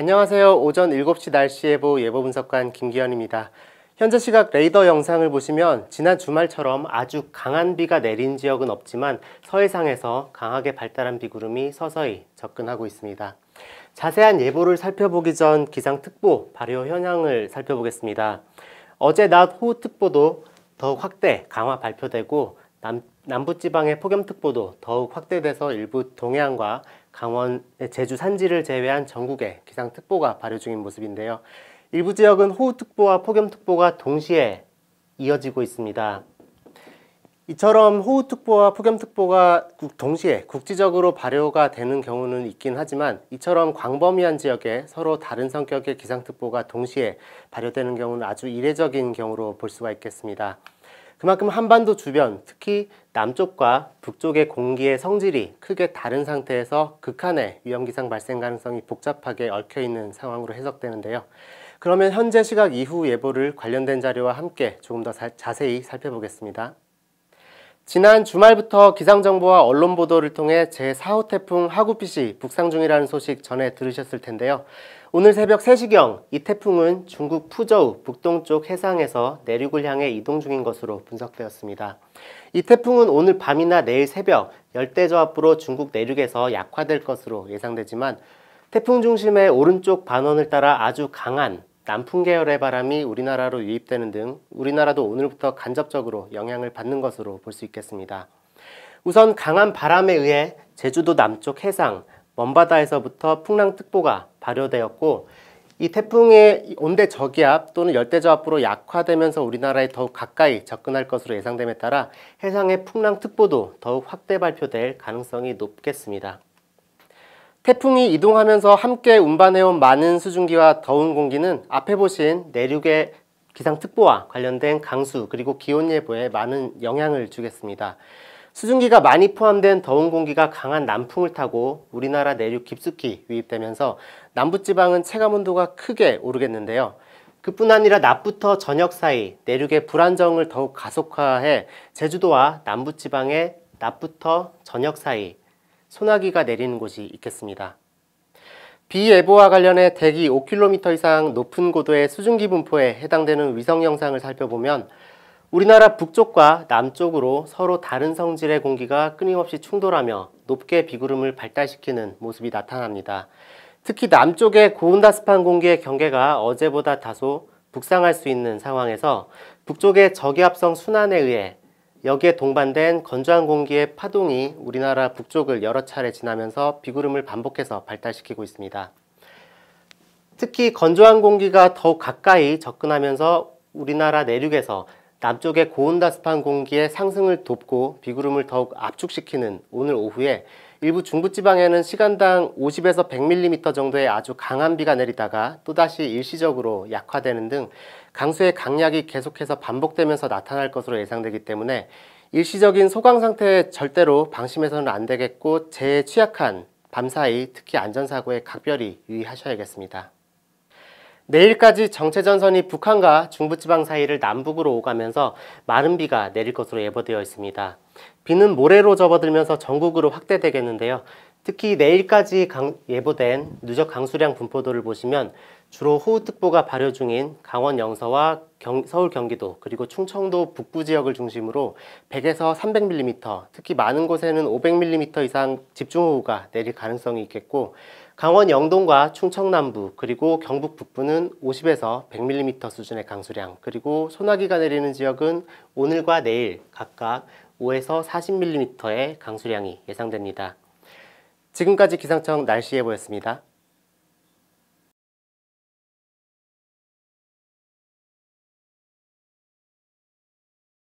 안녕하세요. 오전 7시 날씨 예보 예보 분석관 김기현입니다. 현재 시각 레이더 영상을 보시면 지난 주말처럼 아주 강한 비가 내린 지역은 없지만 서해상에서 강하게 발달한 비구름이 서서히 접근하고 있습니다. 자세한 예보를 살펴보기 전 기상특보 발효 현황을 살펴보겠습니다. 어제 낮 호우특보도 더 확대, 강화 발표되고 남, 남부지방의 폭염특보도 더욱 확대돼서 일부 동해안과 강원, 제주 산지를 제외한 전국에 기상특보가 발효 중인 모습인데요. 일부 지역은 호우특보와 폭염특보가 동시에 이어지고 있습니다. 이처럼 호우특보와 폭염특보가 동시에 국지적으로 발효가 되는 경우는 있긴 하지만 이처럼 광범위한 지역에 서로 다른 성격의 기상특보가 동시에 발효되는 경우는 아주 이례적인 경우로 볼 수가 있겠습니다. 그만큼 한반도 주변 특히 남쪽과 북쪽의 공기의 성질이 크게 다른 상태에서 극한의 위험기상 발생 가능성이 복잡하게 얽혀있는 상황으로 해석되는데요. 그러면 현재 시각 이후 예보를 관련된 자료와 함께 조금 더 자세히 살펴보겠습니다. 지난 주말부터 기상정보와 언론 보도를 통해 제4호 태풍 하구핏이 북상 중이라는 소식 전해 들으셨을 텐데요. 오늘 새벽 3시경 이 태풍은 중국 푸저우 북동쪽 해상에서 내륙을 향해 이동 중인 것으로 분석되었습니다. 이 태풍은 오늘 밤이나 내일 새벽 열대저압부로 중국 내륙에서 약화될 것으로 예상되지만 태풍 중심의 오른쪽 반원을 따라 아주 강한 남풍 계열의 바람이 우리나라로 유입되는 등 우리나라도 오늘부터 간접적으로 영향을 받는 것으로 볼 수 있겠습니다. 우선 강한 바람에 의해 제주도 남쪽 해상, 먼바다에서부터 풍랑특보가 발효되었고 이 태풍의 온대 저기압 또는 열대 저압으로 약화되면서 우리나라에 더욱 가까이 접근할 것으로 예상됨에 따라 해상의 풍랑특보도 더욱 확대 발표될 가능성이 높겠습니다. 태풍이 이동하면서 함께 운반해온 많은 수증기와 더운 공기는 앞에 보신 내륙의 기상특보와 관련된 강수 그리고 기온예보에 많은 영향을 주겠습니다. 수증기가 많이 포함된 더운 공기가 강한 남풍을 타고 우리나라 내륙 깊숙이 유입되면서 남부지방은 체감온도가 크게 오르겠는데요. 그뿐 아니라 낮부터 저녁 사이 내륙의 불안정을 더욱 가속화해 제주도와 남부지방에 낮부터 저녁 사이 소나기가 내리는 곳이 있겠습니다. 비예보와 관련해 대기 5km 이상 높은 고도의 수증기 분포에 해당되는 위성 영상을 살펴보면 우리나라 북쪽과 남쪽으로 서로 다른 성질의 공기가 끊임없이 충돌하며 높게 비구름을 발달시키는 모습이 나타납니다. 특히 남쪽의 고온다습한 공기의 경계가 어제보다 다소 북상할 수 있는 상황에서 북쪽의 저기압성 순환에 의해 여기에 동반된 건조한 공기의 파동이 우리나라 북쪽을 여러 차례 지나면서 비구름을 반복해서 발달시키고 있습니다. 특히 건조한 공기가 더욱 가까이 접근하면서 우리나라 내륙에서 남쪽의 고온다습한 공기의 상승을 돕고 비구름을 더욱 압축시키는 오늘 오후에 일부 중부지방에는 시간당 50에서 100mm 정도의 아주 강한 비가 내리다가 또다시 일시적으로 약화되는 등 강수의 강약이 계속해서 반복되면서 나타날 것으로 예상되기 때문에 일시적인 소강 상태에 절대로 방심해서는 안 되겠고 재취약한 밤사이 특히 안전사고에 각별히 유의하셔야겠습니다. 내일까지 정체전선이 북한과 중부지방 사이를 남북으로 오가면서 마른 비가 내릴 것으로 예보되어 있습니다. 비는 모레로 접어들면서 전국으로 확대되겠는데요. 특히 내일까지 예보된 누적 강수량 분포도를 보시면 주로 호우특보가 발효 중인 강원 영서와 경, 서울 경기도 그리고 충청도 북부 지역을 중심으로 100에서 300mm 특히 많은 곳에는 500mm 이상 집중호우가 내릴 가능성이 있겠고 강원 영동과 충청남부 그리고 경북 북부는 50에서 100mm 수준의 강수량 그리고 소나기가 내리는 지역은 오늘과 내일 각각 5에서 40mm의 강수량이 예상됩니다. 지금까지 기상청 날씨 예보였습니다.